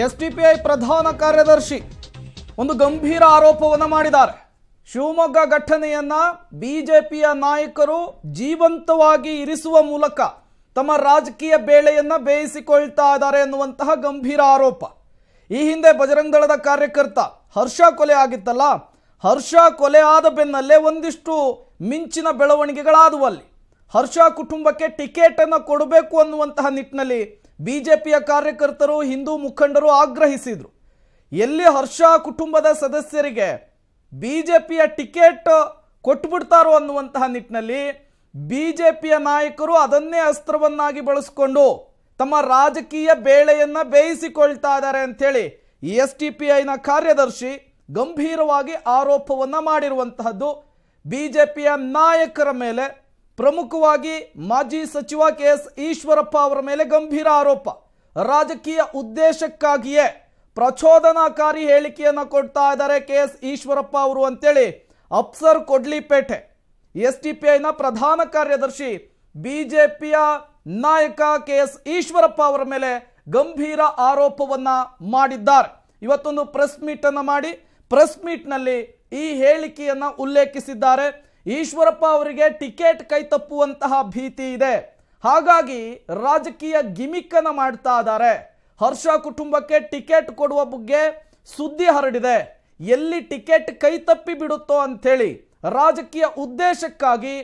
STPI प्रधान कार्यदर्शी ಒಂದು ಗಂಭೀರ ಆರೋಪವನ್ನು ಮಾಡಿದ್ದಾರೆ ಶಿವಮೊಗ್ಗ ಘಟನೆಯನ್ನ ಬಿಜೆಪಿಯ ನಾಯಕರು ಜೀವಂತವಾಗಿ ಇರಿಸುವ ಮೂಲಕ ತಮ್ಮ ರಾಜಕೀಯ ಬೇಳೆಯನ್ನ ಬೇಯಿಸಿಕೊಳ್ತಾ ಇದ್ದಾರೆ ಎನ್ನುವಂತಹ ಗಂಭೀರ ಆರೋಪ ಈ ಹಿಂದೆ ದಳದ ಕಾರ್ಯಕರ್ತ ಹರ್ಷ ಕೊಲೆ ಆಗಿತ್ತಲ್ಲ ಹರ್ಷ ಕೊಲೆ ಆದ ಬೆನ್ನಲ್ಲೇ ಒಂದಿಷ್ಟು ಮಿಂಚಿನ ಬೆಳವಣಿಗೆಗಳಾದವು ಅಲ್ಲಿ ಹರ್ಷ ಕುಟುಂಬಕ್ಕೆ ಟಿಕೆಟನ್ನು ಕೊಡಬೇಕು ಅನ್ನುವಂತಹ ನಿಟ್ಟಿನಲ್ಲಿ ಬಿಜೆಪಿಯ ಕಾರ್ಯಕರ್ತರು ಹಿಂದೂ ಮುಖಂಡರು ಆಗ್ರಹಿಸಿದರು ಎಲ್ಲಿ ಹರ್ಷ ಕುಟುಂಬದ ಸದಸ್ಯರಿಗೆ ಬಿ ಜೆ ಪಿಯ ಟಿಕೆಟ್ ಕೊಟ್ಟುಬಿಡ್ತಾರೋ ಅನ್ನುವಂತಹ ನಿಟ್ಟಿನಲ್ಲಿ ಬಿ ಜೆ ಪಿಯ ನಾಯಕರು ಅದನ್ನೇ ಅಸ್ತ್ರವನ್ನಾಗಿ ಬಳಸಿಕೊಂಡು ತಮ್ಮ ರಾಜಕೀಯ ಬೇಳೆಯನ್ನು ಬೇಯಿಸಿಕೊಳ್ತಾ ಇದ್ದಾರೆ ಅಂಥೇಳಿ ಎಸ್ ಟಿ ಪಿ ಐನ ಕಾರ್ಯದರ್ಶಿ ಗಂಭೀರವಾಗಿ ಆರೋಪವನ್ನು ಮಾಡಿರುವಂತಹದ್ದು ಬಿ ಜೆ ಪಿಯ ನಾಯಕರ ಮೇಲೆ ಪ್ರಮುಖವಾಗಿ ಮಾಜಿ ಸಚಿವ ಕೆ ಎಸ್ ಈಶ್ವರಪ್ಪ ಅವರ ಮೇಲೆ ಗಂಭೀರ ಆರೋಪ ರಾಜಕೀಯ ಉದ್ದೇಶಕ್ಕಾಗಿಯೇ ಪ್ರಚೋದನಾಕಾರಿ ಹೇಳಿಕೆಯನ್ನು ಕೊಡ್ತಾ ಇದ್ದಾರೆ ಕೆ ಎಸ್ ಈಶ್ವರಪ್ಪ ಅವರು ಅಂತೇಳಿ Afsar Kodlipete S T P ಐನ ಪ್ರಧಾನ ಕಾರ್ಯದರ್ಶಿ ಬಿ ಜೆ ಪಿಯ ನಾಯಕ ಕೆ ಎಸ್ ಈಶ್ವರಪ್ಪ ಅವರ ಮೇಲೆ ಗಂಭೀರ ಆರೋಪವನ್ನು ಮಾಡಿದ್ದಾರೆ ಇವತ್ತೊಂದು ಪ್ರೆಸ್ ಮೀಟ್ ಅನ್ನು ಮಾಡಿ ಪ್ರೆಸ್ ಮೀಟ್ ನಲ್ಲಿ ಈ ಹೇಳಿಕೆಯನ್ನು ಉಲ್ಲೇಖಿಸಿದ್ದಾರೆ ಈಶ್ವರಪ್ಪ ಅವರಿಗೆ ಟಿಕೆಟ್ ಕೈ ತಪ್ಪುವಂತಹ ಭೀತಿ ಇದೆ ಹಾಗಾಗಿ ರಾಜಕೀಯ ಅನ್ನ ಮಾಡ್ತಾ ಇದ್ದಾರೆ ಹರ್ಷ ಕುಟುಂಬಕ್ಕೆ ಟಿಕೆಟ್ ಕೊಡುವ ಬಗ್ಗೆ ಸುದ್ದಿ ಹರಡಿದೆ ಎಲ್ಲಿ ಟಿಕೆಟ್ ಕೈ ತಪ್ಪಿ ಬಿಡುತ್ತೋ ಅಂಥೇಳಿ ರಾಜಕೀಯ ಉದ್ದೇಶಕ್ಕಾಗಿ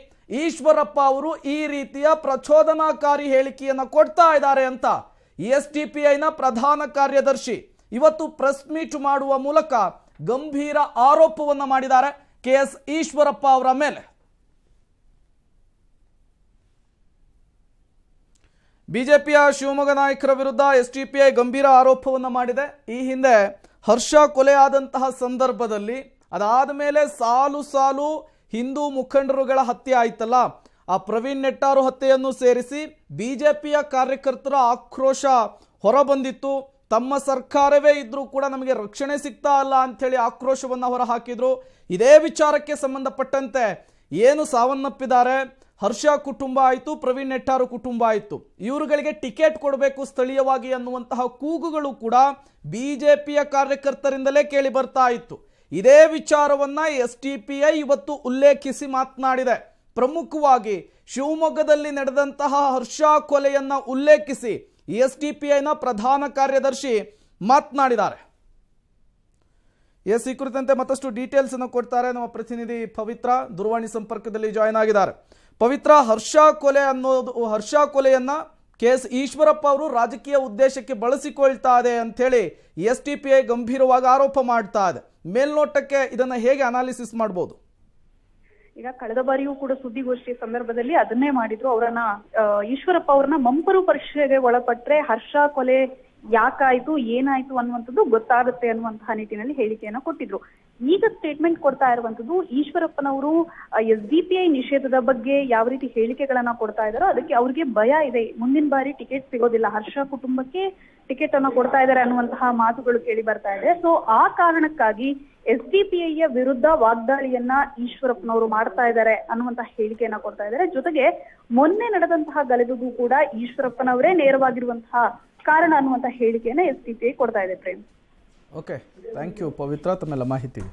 ಈಶ್ವರಪ್ಪ ಅವರು ಈ ರೀತಿಯ ಪ್ರಚೋದನಾಕಾರಿ ಹೇಳಿಕೆಯನ್ನು ಕೊಡ್ತಾ ಇದ್ದಾರೆ ಅಂತ ಎಸ್ ಟಿ ಪಿ ಪ್ರಧಾನ ಕಾರ್ಯದರ್ಶಿ ಇವತ್ತು ಪ್ರೆಸ್ ಮೀಟ್ ಮಾಡುವ ಮೂಲಕ ಗಂಭೀರ ಆರೋಪವನ್ನು ಮಾಡಿದ್ದಾರೆ ಕೆ ಎಸ್ ಈಶ್ವರಪ್ಪ ಅವರ ಮೇಲೆ ಬಿಜೆಪಿಯ ಶಿವಮೊಗ್ಗ ನಾಯಕರ ವಿರುದ್ಧ ಐ ಗಂಭೀರ ಆರೋಪವನ್ನು ಮಾಡಿದೆ ಈ ಹಿಂದೆ ಹರ್ಷ ಕೊಲೆಯಾದಂತಹ ಸಂದರ್ಭದಲ್ಲಿ ಅದಾದ ಮೇಲೆ ಸಾಲು ಸಾಲು ಹಿಂದೂ ಮುಖಂಡರುಗಳ ಹತ್ಯೆ ಆಯ್ತಲ್ಲ ಆ ಪ್ರವೀಣ್ ನೆಟ್ಟಾರು ಹತ್ಯೆಯನ್ನು ಸೇರಿಸಿ ಬಿಜೆಪಿಯ ಕಾರ್ಯಕರ್ತರ ಆಕ್ರೋಶ ಹೊರಬಂದಿತ್ತು ತಮ್ಮ ಸರ್ಕಾರವೇ ಇದ್ರೂ ಕೂಡ ನಮಗೆ ರಕ್ಷಣೆ ಸಿಗ್ತಾ ಅಲ್ಲ ಅಂಥೇಳಿ ಆಕ್ರೋಶವನ್ನು ಹೊರಹಾಕಿದ್ರು ಇದೇ ವಿಚಾರಕ್ಕೆ ಸಂಬಂಧಪಟ್ಟಂತೆ ಏನು ಸಾವನ್ನಪ್ಪಿದ್ದಾರೆ ಹರ್ಷ ಕುಟುಂಬ ಆಯಿತು ಪ್ರವೀಣ್ ನೆಟ್ಟಾರು ಕುಟುಂಬ ಆಯಿತು ಇವರುಗಳಿಗೆ ಟಿಕೆಟ್ ಕೊಡಬೇಕು ಸ್ಥಳೀಯವಾಗಿ ಅನ್ನುವಂತಹ ಕೂಗುಗಳು ಕೂಡ ಬಿ ಜೆ ಪಿಯ ಕಾರ್ಯಕರ್ತರಿಂದಲೇ ಕೇಳಿ ಬರ್ತಾ ಇತ್ತು ಇದೇ ವಿಚಾರವನ್ನು ಎಸ್ ಟಿ ಪಿ ಐ ಇವತ್ತು ಉಲ್ಲೇಖಿಸಿ ಮಾತನಾಡಿದೆ ಪ್ರಮುಖವಾಗಿ ಶಿವಮೊಗ್ಗದಲ್ಲಿ ನಡೆದಂತಹ ಹರ್ಷ ಕೊಲೆಯನ್ನು ಉಲ್ಲೇಖಿಸಿ ಎಸ್ ಟಿ ಪಿ ಐನ ಪ್ರಧಾನ ಕಾರ್ಯದರ್ಶಿ ಮಾತನಾಡಿದ್ದಾರೆ ಎಸ್ ಈ ಕುರಿತಂತೆ ಮತ್ತಷ್ಟು ಡೀಟೇಲ್ಸ್ ಅನ್ನು ಕೊಡ್ತಾರೆ ನಮ್ಮ ಪ್ರತಿನಿಧಿ ಪವಿತ್ರ ದೂರವಾಣಿ ಸಂಪರ್ಕದಲ್ಲಿ ಜಾಯ್ನ್ ಆಗಿದ್ದಾರೆ ಪವಿತ್ರ ಹರ್ಷ ಕೊಲೆ ಅನ್ನೋದು ಹರ್ಷ ಕೊಲೆಯನ್ನು ಕೆ ಎಸ್ ಈಶ್ವರಪ್ಪ ಅವರು ರಾಜಕೀಯ ಉದ್ದೇಶಕ್ಕೆ ಬಳಸಿಕೊಳ್ತಾ ಇದೆ ಹೇಳಿ ಎಸ್ ಟಿ ಪಿ ಐ ಗಂಭೀರವಾಗಿ ಆರೋಪ ಮಾಡ್ತಾ ಇದೆ ಮೇಲ್ನೋಟಕ್ಕೆ ಇದನ್ನು ಹೇಗೆ ಅನಾಲಿಸಿಸ್ ಮಾಡ್ಬೋದು ಈಗ ಕಳೆದ ಬಾರಿಯೂ ಕೂಡ ಸುದ್ದಿಗೋಷ್ಠಿಯ ಸಂದರ್ಭದಲ್ಲಿ ಅದನ್ನೇ ಮಾಡಿದ್ರು ಅವರನ್ನ ಈಶ್ವರಪ್ಪ ಅವರನ್ನ ಮಂಪರು ಪರೀಕ್ಷೆಗೆ ಒಳಪಟ್ಟರೆ ಹರ್ಷ ಕೊಲೆ ಯಾಕಾಯ್ತು ಏನಾಯ್ತು ಅನ್ನುವಂಥದ್ದು ಗೊತ್ತಾಗುತ್ತೆ ಅನ್ನುವಂತಹ ನಿಟ್ಟಿನಲ್ಲಿ ಹೇಳಿಕೆಯನ್ನ ಕೊಟ್ಟಿದ್ರು ಈಗ ಸ್ಟೇಟ್ಮೆಂಟ್ ಕೊಡ್ತಾ ಇರುವಂತದ್ದು ಈಶ್ವರಪ್ಪನವರು ಎಸ್ ಡಿ ಪಿ ಐ ನಿಷೇಧದ ಬಗ್ಗೆ ಯಾವ ರೀತಿ ಹೇಳಿಕೆಗಳನ್ನ ಕೊಡ್ತಾ ಇದಾರೋ ಅದಕ್ಕೆ ಅವ್ರಿಗೆ ಭಯ ಇದೆ ಮುಂದಿನ ಬಾರಿ ಟಿಕೆಟ್ ಸಿಗೋದಿಲ್ಲ ಹರ್ಷ ಕುಟುಂಬಕ್ಕೆ ಟಿಕೆಟ್ ಅನ್ನ ಕೊಡ್ತಾ ಇದಾರೆ ಅನ್ನುವಂತಹ ಮಾತುಗಳು ಕೇಳಿ ಬರ್ತಾ ಇದೆ ಸೊ ಆ ಕಾರಣಕ್ಕಾಗಿ ಎಸ್ ಡಿ ಪಿ ಐಯ ವಿರುದ್ಧ ವಾಗ್ದಾಳಿಯನ್ನ ಈಶ್ವರಪ್ಪನವರು ಮಾಡ್ತಾ ಇದ್ದಾರೆ ಅನ್ನುವಂತಹ ಹೇಳಿಕೆಯನ್ನ ಕೊಡ್ತಾ ಇದ್ದಾರೆ ಜೊತೆಗೆ ಮೊನ್ನೆ ನಡೆದಂತಹ ಗಲಭೆಗೂ ಕೂಡ ಈಶ್ವರಪ್ಪನವರೇ ನೇರವಾಗಿರುವಂತಹ ಕಾರಣ ಅನ್ನುವಂತ ಹೇಳಿಕೆಯನ್ನ ಎಸ್ ಟಿ ಪಿ ಐ ಕೊಡ್ತಾ ಇದೆ Prem okay thank you Pavithra ತಮ್ಮೆಲ್ಲ ಮಾಹಿತಿ